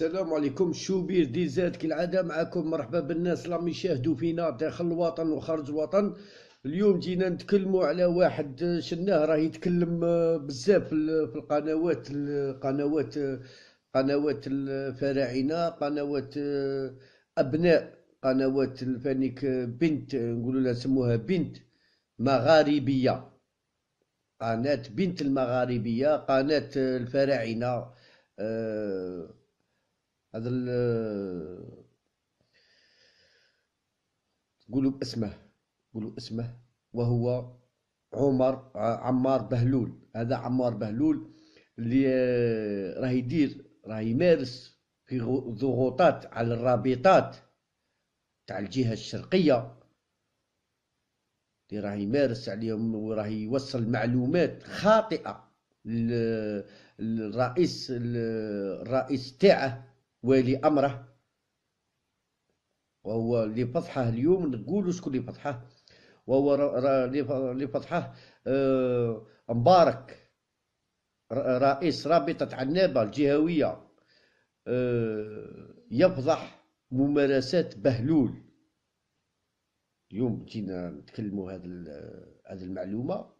السلام عليكم شوبير ديزات كالعادة معكم مرحبا بالناس اللي يشاهدوا فينا داخل الوطن وخارج الوطن اليوم جينا نتكلموا على واحد شناه راه يتكلم آه، بزاف في القنوات القنوات قنوات الفراعنة قنوات آه، أبناء قنوات الفانيك آه، بنت نقولوا لها سموها بنت مغاربية قناة بنت المغاربية قناة الفراعنة هذا قولوا باسمه قولوا اسمه وهو عمر عمار بهلول هذا عمار بهلول اللي راه يدير راه يمارس في ضغوطات على الرابطات تاع الجهه الشرقيه اللي راه يمارس عليهم وراه يوصل معلومات خاطئه للرئيس الرئيس تاعه ولي أمره وهو اللي فضحه اليوم نقولوا شكون اللي فضحه وهو اللي فضحه آه مبارك رئيس رابطة عنابة الجهوية آه، يفضح ممارسات بهلول اليوم جينا نتكلموا هذا هذه المعلومة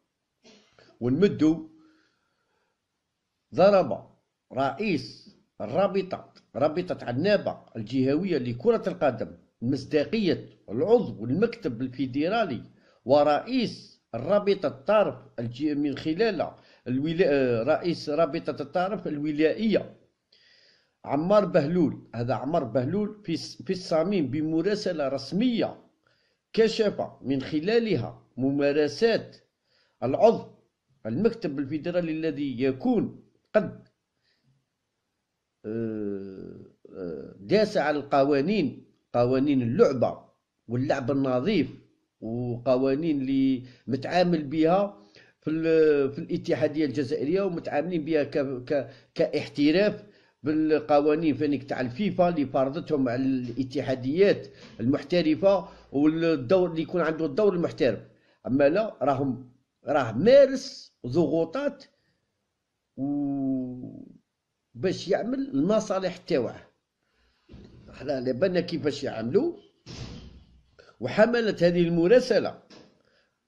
ونمدوا ضرب رئيس الرابطة رابطة عنابة الجهوية لكرة القدم مصداقية العضو المكتب الفيدرالي ورئيس الرابطة الطرف من خلال الولا... آه، رئيس رابطة الطرف الولائية عمار بهلول هذا عمار بهلول في, في الصميم بمراسلة رسمية كشف من خلالها ممارسات العضو المكتب الفيدرالي الذي يكون قد داس على القوانين قوانين اللعبة واللعب النظيف وقوانين اللي متعامل بها في, في الاتحادية الجزائرية ومتعاملين بها ك ك كاحتراف بالقوانين فانك تاع الفيفا اللي فرضتهم على الاتحاديات المحترفة والدور اللي يكون عنده الدور المحترف اما لا راهم راه مارس ضغوطات و باش يعمل المصالح تاوعه حنا على بالنا كيفاش يعملوا وحملت هذه المراسله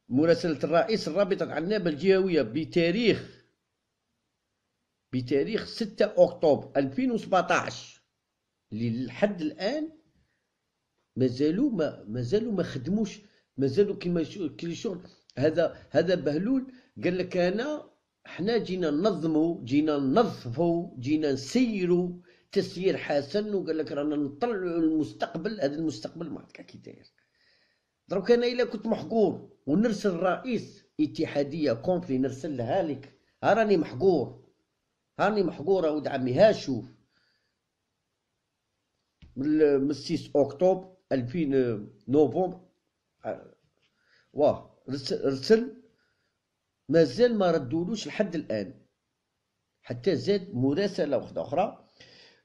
مراسله الرئيس الرابطه العنابه الجهويه بتاريخ بتاريخ 6 اكتوبر 2017 اللي لحد الان مازالوا ما مازالوا ما خدموش مازالوا كيما كل شغل هذا هذا بهلول قال لك انا حنا جينا ننظموا جينا ننظفوا جينا نسيروا تسيير حسن وقال لك رانا نطلعوا المستقبل هذا المستقبل ما هكا كي داير دروك انا الا كنت محقور ونرسل رئيس اتحاديه كونفلي نرسل لها لك راني محقور راني محقوره ود عمي ها شوف من 6 اكتوبر 2000 نوفمبر آه، واه رسل مازال ما ردولوش لحد الان حتى زاد مراسله واحده اخرى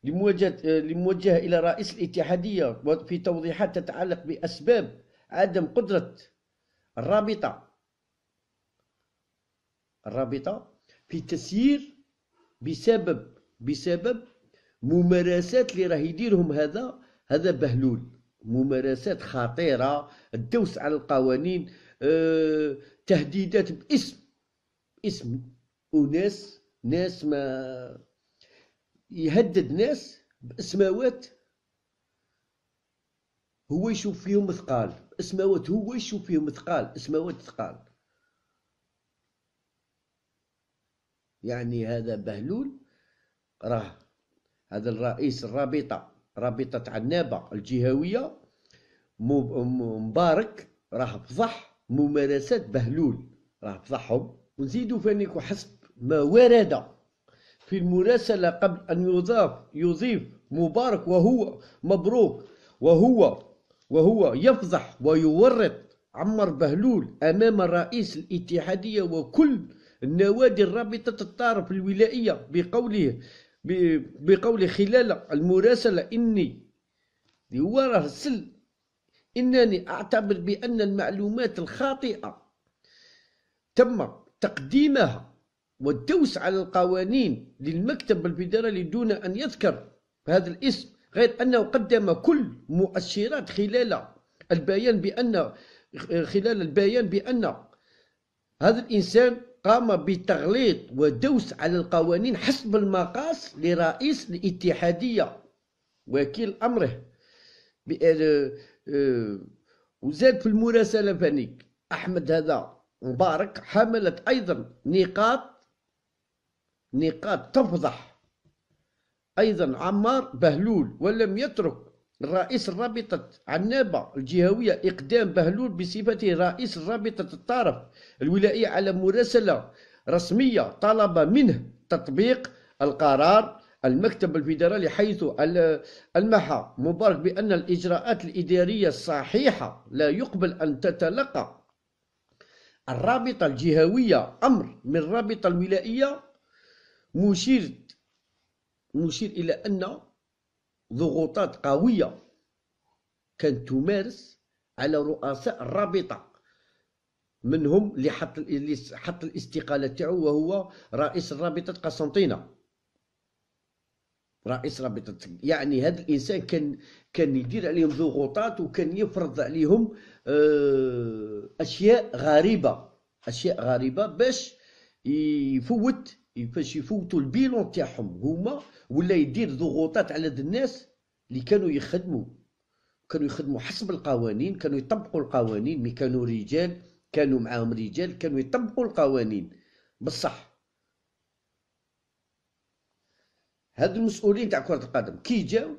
لموجهه الى رئيس الاتحاديه في توضيحات تتعلق باسباب عدم قدره الرابطه الرابطه في تسيير بسبب بسبب ممارسات اللي راه يديرهم هذا هذا بهلول ممارسات خطيره الدوس على القوانين أه تهديدات باسم اسم وناس ناس ما يهدد ناس باسماوات هو يشوف فيهم مثقال اسماوات هو يشوف فيهم مثقال اسماوات ثقال يعني هذا بهلول راه هذا الرئيس الرابطة رابطة عنابة الجهوية مبارك راه فضح ممارسات بهلول راه فضحهم ونزيدوا فانك وحسب ما ورد في المراسلة قبل أن يضاف يضيف مبارك وهو مبروك وهو وهو يفضح ويورط عمر بهلول أمام رئيس الاتحادية وكل النوادي الرابطة الطرف الولائية بقوله بقول خلال المراسلة إني السل إنني أعتبر بأن المعلومات الخاطئة تم تقديمها والدوس على القوانين للمكتب الفيدرالي دون أن يذكر هذا الاسم غير أنه قدم كل مؤشرات خلال البيان بأن خلال البيان بأن هذا الإنسان قام بتغليط ودوس على القوانين حسب المقاس لرئيس الاتحادية وكيل أمره آه، آه، وزاد في المراسلة فانيك أحمد هذا مبارك حملت أيضا نقاط نقاط تفضح أيضا عمار بهلول ولم يترك رئيس رابطة عنابة الجهوية إقدام بهلول بصفته رئيس رابطة الطرف الولائية على مراسلة رسمية طلب منه تطبيق القرار المكتب الفيدرالي حيث المحى مبارك بأن الإجراءات الإدارية الصحيحة لا يقبل أن تتلقى الرابطة الجهوية أمر من الرابطة الولائية مشير مشير إلى أن ضغوطات قوية كانت تمارس على رؤساء الرابطة منهم اللي حط حط الاستقالة تاعو وهو رئيس رابطة قسنطينة رئيس رابطه يعني هذا الانسان كان كان يدير عليهم ضغوطات وكان يفرض عليهم آه، اشياء غريبه اشياء غريبه باش يفوت باش يفوتوا البيلون تاعهم هما ولا يدير ضغوطات على الناس اللي كانوا يخدموا كانوا يخدموا حسب القوانين كانوا يطبقوا القوانين مي كانوا رجال كانوا معاهم رجال كانوا يطبقوا القوانين بصح هاد المسؤولين تاع كره القدم كي جاو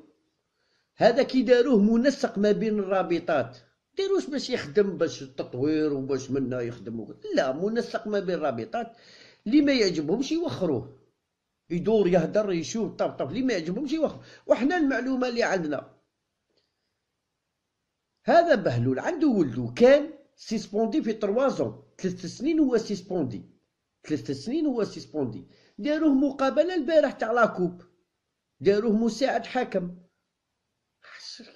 هذا كي داروه منسق ما بين الرابطات ديروش باش يخدم باش التطوير وباش منا يخدموا لا منسق ما بين الرابطات اللي ما يعجبهمش يوخروه يدور يهدر يشوف طبطب اللي ما يعجبهمش يوخر وحنا المعلومه اللي عندنا هذا بهلول عنده ولدو كان سيسبوندي في تروازون ثلاث سنين هو سيسبوندي ثلاث سنين هو سيسبوندي داروه مقابله البارح تاع لاكوب داروه مساعد حاكم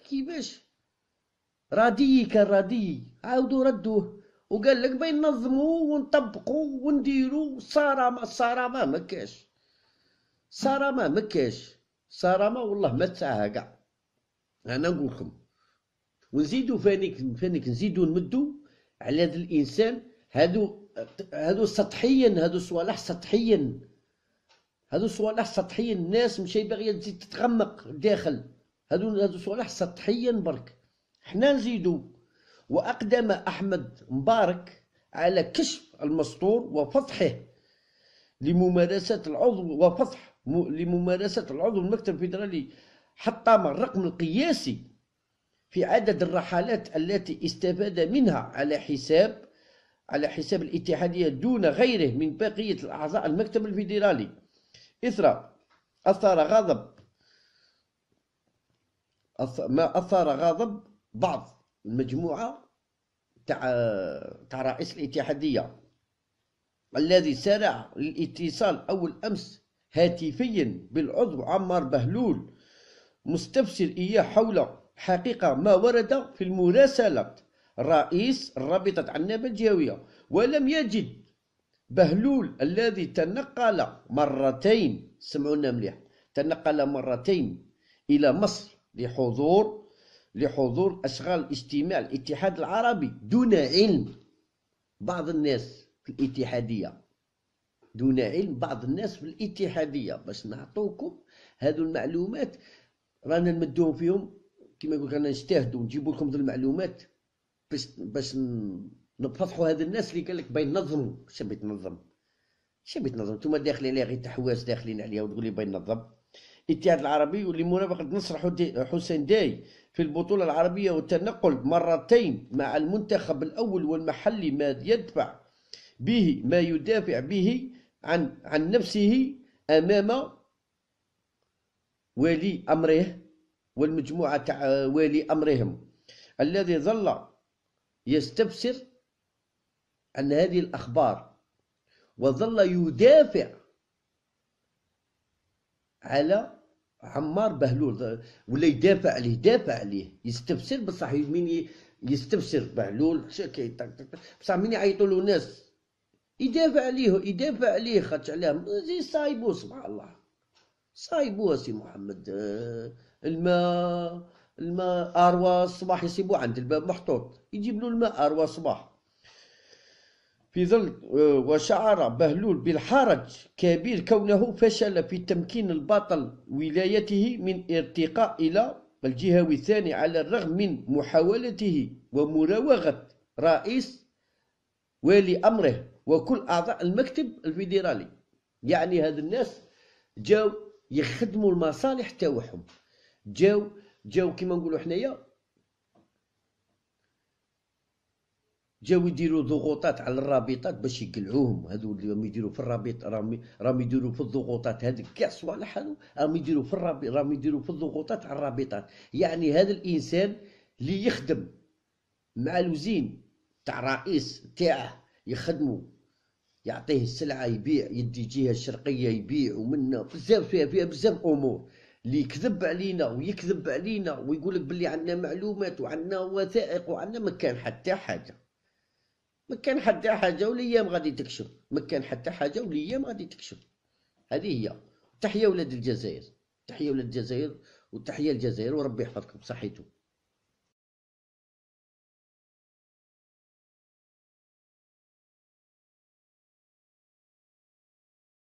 كيفاش رادي كان رادي عاودوا ردوه وقال لك بين نظموا ونطبقوا ونديروا صرامة صرامة ما كاش صرامة ما كاش صرامة والله ما تساها كاع انا نقول لكم ونزيدوا فانيك فانيك نزيدوا نمدوا على هذا الانسان هادو هادو سطحيا هادو صوالح سطحيا هذو صوالح سطحيا الناس ماشي باغيه تزيد تتغمق داخل هذو هذو صوالح سطحيا برك حنا نزيدو واقدم احمد مبارك على كشف المستور وفضحه لممارسة العضو وفضح لممارسة العضو المكتب الفيدرالي حطم الرقم القياسي في عدد الرحلات التي استفاد منها على حساب على حساب الاتحادية دون غيره من بقية الأعضاء المكتب الفيدرالي إثر أثار غضب ما أثار غضب بعض المجموعة تاع تاع رئيس الاتحادية الذي سارع للاتصال أول أمس هاتفيا بالعضو عمار بهلول مستفسر إياه حول حقيقة ما ورد في المراسلة رئيس رابطة عنابة الجهوية ولم يجد بهلول الذي تنقل مرتين سمعونا مليح تنقل مرتين إلى مصر لحضور لحضور أشغال اجتماع الاتحاد العربي دون علم بعض الناس في الاتحادية دون علم بعض الناس في الاتحادية باش نعطوكم هذو المعلومات رانا نمدوهم فيهم كما يقول رانا نجتهدوا نجيبوا لكم المعلومات باش باش نفضحوا هذا الناس اللي قال لك باين نظموا شنو تنظم شنو تنظم نتوما داخلين عليها غير تحواس داخلين عليها وتقول لي باين نظم الاتحاد العربي واللي مرافق نصر حسين داي في البطولة العربية والتنقل مرتين مع المنتخب الأول والمحلي ما يدفع به ما يدافع به عن عن نفسه أمام ولي أمره والمجموعة تاع ولي أمرهم الذي ظل يستبصر عن هذه الأخبار وظل يدافع على عمار بهلول ولا يدافع عليه دافع عليه يستفسر بصح من يستفسر بهلول شكي بصح من يعيطوا له ناس يدافع عليه يدافع عليه خاطش علاه زي صايبو سبحان الله صايبو سي محمد الماء الماء اروى الصباح يسيبو عند الباب محطوط يجيب له الماء اروى الصباح في ظل آه، وشعر بهلول بالحرج كبير كونه فشل في تمكين البطل ولايته من ارتقاء إلى الجهوي الثاني على الرغم من محاولته ومراوغة رئيس ولي أمره وكل أعضاء المكتب الفيدرالي يعني هاد الناس جاو يخدموا المصالح تاعهم جاو جاو كما نقولوا حنايا جاو يديروا ضغوطات على الرابطات باش يقلعوهم هذو اللي راهم يديروا في الرابط راهم يديروا في الضغوطات هذا كاع صوالح هذو راهم يديروا في الرابط راهم يديروا في الضغوطات على الرابطات يعني هذا الانسان اللي يخدم مع الوزين تاع الرئيس تاعه يخدموا يعطيه السلعه يبيع يدي جهه الشرقيه يبيع ومنه بزاف فيها فيها بزاف امور اللي يكذب علينا ويكذب علينا ويقول لك بلي عندنا معلومات وعندنا وثائق وعندنا ما كان حتى حاجه ما كان حتى حاجه وليام غادي تكشف ما كان حتى حاجه وليام غادي تكشف هذه هي تحيه ولاد الجزائر تحيه ولاد الجزائر وتحيه الجزائر وربي يحفظكم صحيتو